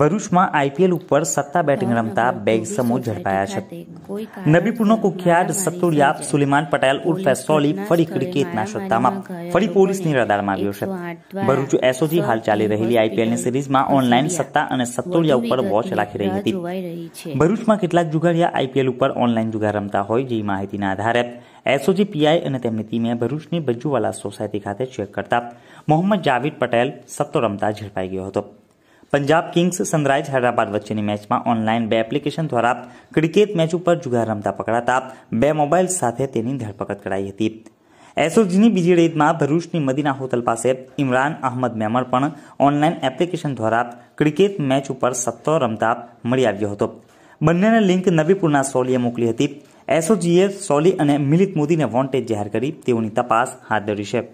ભરૂચમાં આઈપીએલ ઉપર સત્તા બેટિંગ રમતા બે સમૂહ ઝડપાયા છે નબીપુરનો કુખ્યાત સત્તુરિયાબ સુલેમાન પટેલ ઉર્ફે સોલી ફરી ક્રિકેટના સત્તામાં ફરી પોલીસની રડારમાં આવ્યો છે ભરૂચ એસઓજી હાલ ચાલી રહેલી આઈપીએલની સિરીઝમાં ઓનલાઈન સત્તા અને સત્તુરિયા ઉપર વોચ રાખી રહી હતી ભરૂચમાં કેટલાક જુગારિયા આઈપીએલ ઉપર ઓનલાઈન જુગાર રમતા હોય જેવી માહિતીના આધારે એસઓજી પીઆઈ અને તેમની ટીમે ભરૂચની બજુવાલા સોસાયટી ખાતે ચેક કરતા મોહમ્મદ જાવેદ પટેલ સત્તો રમતા ઝડપાઈ ગયો હતો પંજાબ કિંગ્સ સનરાઇઝ હૈદરાબાદ વચ્ચેની મેચમાં ઓનલાઈન બે એપ્લિકેશન દ્વારા ક્રિકેટ મેચ ઉપર જુગાર રમતા પકડાતા બે મોબાઈલ સાથે તેની ધરપકડ કરાઈ હતી એસઓજીની બીજી રેડમાં ભરૂચની મદીના હોટલ પાસે ઇમરાન અહમદ મેમર પણ ઓનલાઈન એપ્લિકેશન દ્વારા ક્રિકેટ મેચ ઉપર સત્તો રમતા મળી આવ્યો હતો બંનેને લિંક નબીપુરના સોલીએ મોકલી હતી એસઓજીએ સોલી અને મિલિત મોદીને વોન્ટેજ જાહેર કરી તેઓની તપાસ હાથ ધરી છે